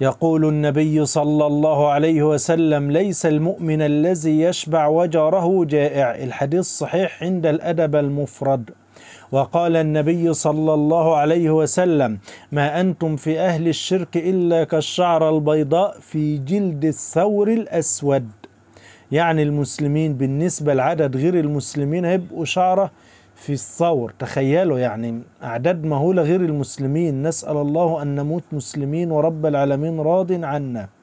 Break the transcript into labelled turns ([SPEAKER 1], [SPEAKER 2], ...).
[SPEAKER 1] يقول النبي صلى الله عليه وسلم ليس المؤمن الذي يشبع وجره جائع الحديث صحيح عند الأدب المفرد وقال النبي صلى الله عليه وسلم ما أنتم في أهل الشرك إلا كالشعر البيضاء في جلد الثور الأسود يعني المسلمين بالنسبة لعدد غير المسلمين هيبقوا شعرة في الثور تخيلوا يعني أعداد مهولة غير المسلمين نسأل الله أن نموت مسلمين ورب العالمين راض عنا